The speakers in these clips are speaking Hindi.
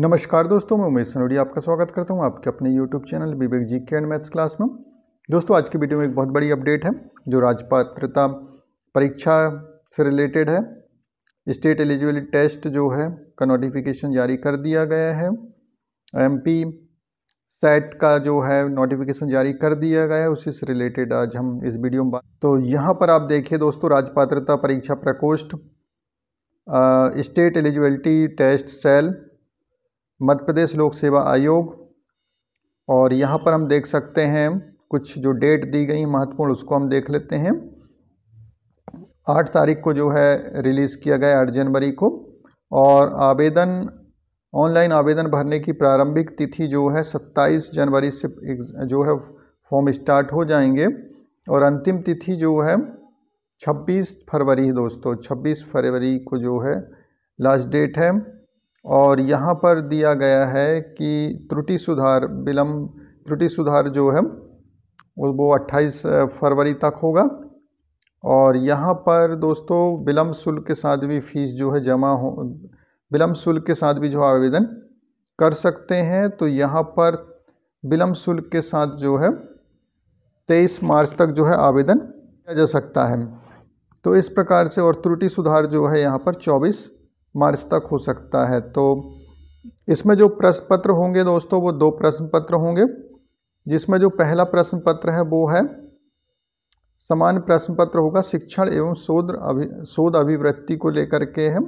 नमस्कार दोस्तों मैं उमेश सनोडिया आपका स्वागत करता हूं आपके अपने यूट्यूब चैनल विवेक जी के एंड मैथ्स क्लास में दोस्तों आज की वीडियो में एक बहुत बड़ी अपडेट है जो राजपात्रता परीक्षा से रिलेटेड है स्टेट एलिजिबिलिटी टेस्ट जो है का नोटिफिकेशन जारी कर दिया गया है एम सेट का जो है नोटिफिकेशन जारी कर दिया गया है उसी से रिलेटेड आज हम इस वीडियो में बात तो यहाँ पर आप देखिए दोस्तों राजपात्रता परीक्षा प्रकोष्ठ state eligibility test cell Madhya Pradesh Lok Seva आयोग और यहाँ पर हम देख सकते हैं कुछ जो डेट दी गई महत्वपूर्ण उसको हम देख लेते हैं आठ तारीख को जो है रिलीज़ किया गया आठ जनवरी को और आवेदन ऑनलाइन आवेदन भरने की प्रारंभिक तिथि जो है सत्ताईस जनवरी से जो है फॉर्म स्टार्ट हो जाएंगे और अंतिम तिथि जो है छब्बीस फरवरी दोस्तों छब्बीस फरवरी को जो है लास्ट डेट है और यहाँ पर दिया गया है कि त्रुटि सुधार विलम्ब त्रुटि सुधार जो है वो 28 फरवरी तक होगा और यहाँ पर दोस्तों विलम्ब शुल्क के साथ भी फीस जो है जमा हो विलम्ब शुल्क के साथ भी जो आवेदन कर सकते हैं तो यहाँ पर विलम्ब शुल्क के साथ जो है तेईस मार्च तक जो है आवेदन किया जा सकता है तो इस प्रकार से और त्रुटि सुधार जो है यहाँ पर चौबीस मार्च तक हो सकता है तो इसमें जो प्रश्न पत्र होंगे दोस्तों वो दो प्रश्न पत्र होंगे जिसमें जो पहला प्रश्न पत्र है वो है समान प्रश्न पत्र होगा शिक्षण एवं शोध अभि शोध अभिवृत्ति को लेकर के है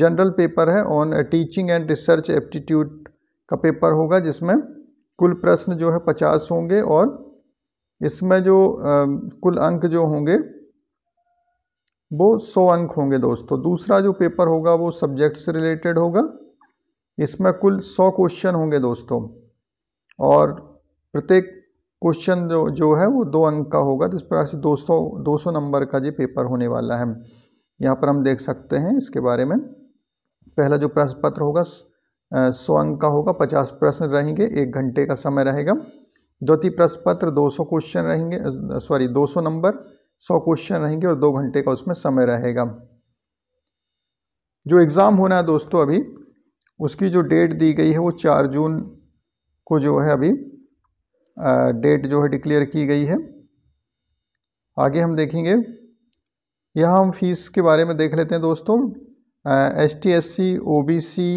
जनरल पेपर है on teaching and research aptitude का पेपर होगा जिसमें कुल प्रश्न जो है पचास होंगे और इसमें जो आ, कुल अंक जो होंगे वो सौ अंक होंगे दोस्तों दूसरा जो पेपर होगा वो सब्जेक्ट से रिलेटेड होगा इसमें कुल सौ क्वेश्चन होंगे दोस्तों और प्रत्येक क्वेश्चन जो जो है वो दो अंक का होगा तो इस प्रकार से दो सौ दो सौ नंबर का जी पेपर होने वाला है यहाँ पर हम देख सकते हैं इसके बारे में पहला जो प्रश्न पत्र होगा सौ अंक का होगा पचास प्रश्न रहेंगे एक घंटे का समय रहेगा द्वितीय प्रश्न पत्र दो सौ क्वेश्चन रहेंगे सॉरी दो सौ नंबर सौ क्वेश्चन रहेंगे और दो घंटे का उसमें समय रहेगा जो एग्ज़ाम होना है दोस्तों अभी उसकी जो डेट दी गई है वो चार जून को जो है अभी डेट जो है डिक्लेयर की गई है आगे हम देखेंगे यहाँ हम फीस के बारे में देख लेते हैं दोस्तों S T S C O B C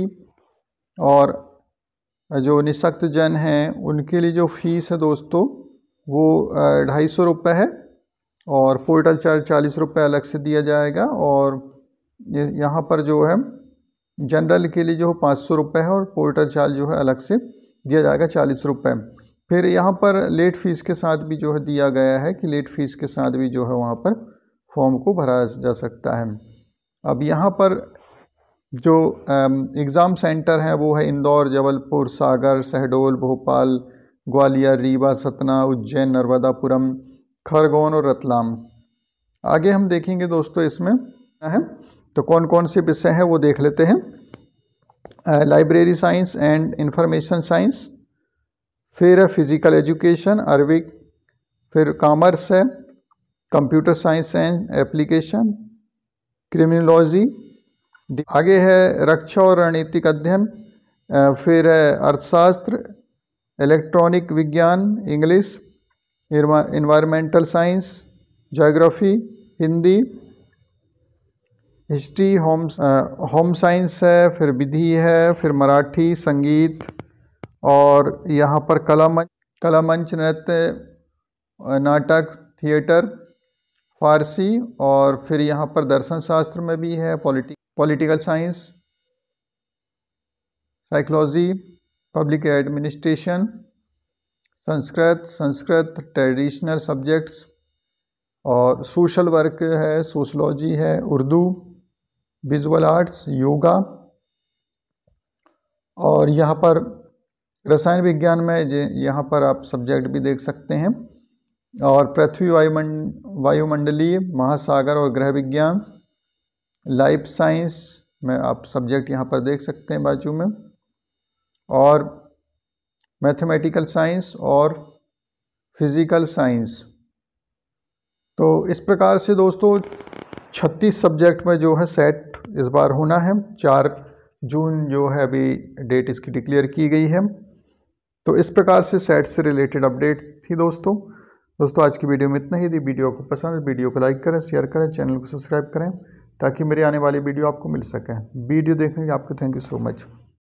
और जो निशक्त जन हैं उनके लिए जो फीस है दोस्तों वो ढाई सौ रुपये है और पोर्टल चार्ज चालीस रुपये अलग से दिया जाएगा और ये यहाँ पर जो है जनरल के लिए जो है पाँच सौ रुपये है और पोर्टल चार्ज जो है अलग से दिया जाएगा चालीस रुपये फिर यहाँ पर लेट फीस के साथ भी जो है दिया गया है कि लेट फीस के साथ भी जो है वहाँ पर फॉर्म को भरा जा सकता है अब यहाँ पर जो एग्ज़ाम सेंटर हैं वो है इंदौर जबलपुर सागर शहडोल भोपाल ग्वालियर रीवा सतना उज्जैन नर्मदापुरम खरगोन और रतलाम आगे हम देखेंगे दोस्तों इसमें है तो कौन कौन से विषय हैं वो देख लेते हैं library science and information science फिर फिज़िकल एजुकेशन अरबिक फिर कॉमर्स है computer science and application criminology आगे है रक्षा और रणनीतिक अध्ययन फिर है अर्थशास्त्र इलेक्ट्रॉनिक विज्ञान English environmental science geography Hindi history home home science है फिर विधि है फिर मराठी संगीत और यहाँ पर कला मंच कला मंच नृत्य नाटक थिएटर फारसी और फिर यहाँ पर दर्शन शास्त्र में भी है politic political science psychology public administration Sanskrit Sanskrit traditional subjects और सोशल वर्क है सोशलॉजी है उर्दू विजुअल आर्ट्स योगा और यहाँ पर रसायन विज्ञान में यहाँ पर आप सब्जेक्ट भी देख सकते हैं और पृथ्वी वायुमंड वायुमंडलीय महासागर और ग्रह विज्ञान लाइफ साइंस में आप सब्जेक्ट यहाँ पर देख सकते हैं बाजू में और मैथमेटिकल साइंस और फिज़िकल साइंस तो इस प्रकार से दोस्तों 36 सब्जेक्ट में जो है सेट इस बार होना है चार जून जो है अभी डेट इसकी डिक्लेयर की गई है तो इस प्रकार से सेट से रिलेटेड अपडेट थी दोस्तों दोस्तों आज की वीडियो में इतना ही थी वीडियो को पसंद वीडियो को लाइक करें शेयर करें चैनल को सब्सक्राइब करें ताकि मेरी आने वाली वीडियो आपको मिल सके वीडियो देखने के आपको थैंक यू सो मच